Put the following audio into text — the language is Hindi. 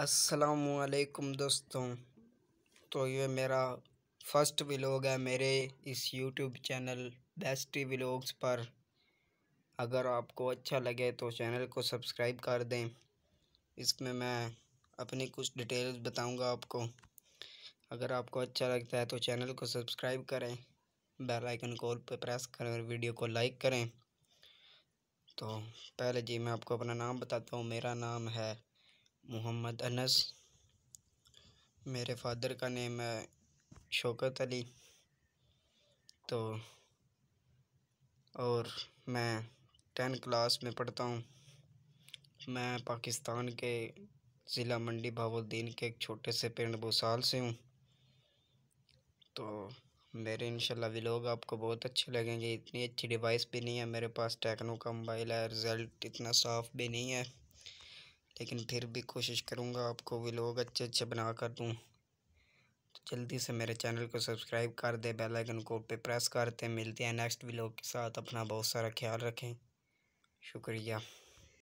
असलकुम दोस्तों तो ये मेरा फर्स्ट व्लॉग है मेरे इस यूट्यूब चैनल बेस्टी व्लॉग्स पर अगर आपको अच्छा लगे तो चैनल को सब्सक्राइब कर दें इसमें मैं अपनी कुछ डिटेल्स बताऊंगा आपको अगर आपको अच्छा लगता है तो चैनल को सब्सक्राइब करें बेल आइकन कॉल पर प्रेस करें और वीडियो को लाइक करें तो पहले जी मैं आपको अपना नाम बताता हूँ मेरा नाम है मोहम्मद अनस मेरे फादर का नेम है शौकत अली तो और मैं टेन क्लास में पढ़ता हूँ मैं पाकिस्तान के ज़िला मंडी भावुद्दीन के एक छोटे से पिंड भूसाल से हूँ तो मेरे इंशाल्लाह व्लॉग आपको बहुत अच्छे लगेंगे इतनी अच्छी डिवाइस भी नहीं है मेरे पास टेक्नो का मोबाइल है रिज़ल्ट इतना साफ़ भी नहीं है लेकिन फिर भी कोशिश करूँगा आपको व्लॉग अच्छे अच्छे बना कर दूँ तो जल्दी से मेरे चैनल को सब्सक्राइब कर दे बेल आइकन को पे प्रेस करते मिलते हैं नेक्स्ट व्लॉग के साथ अपना बहुत सारा ख्याल रखें शुक्रिया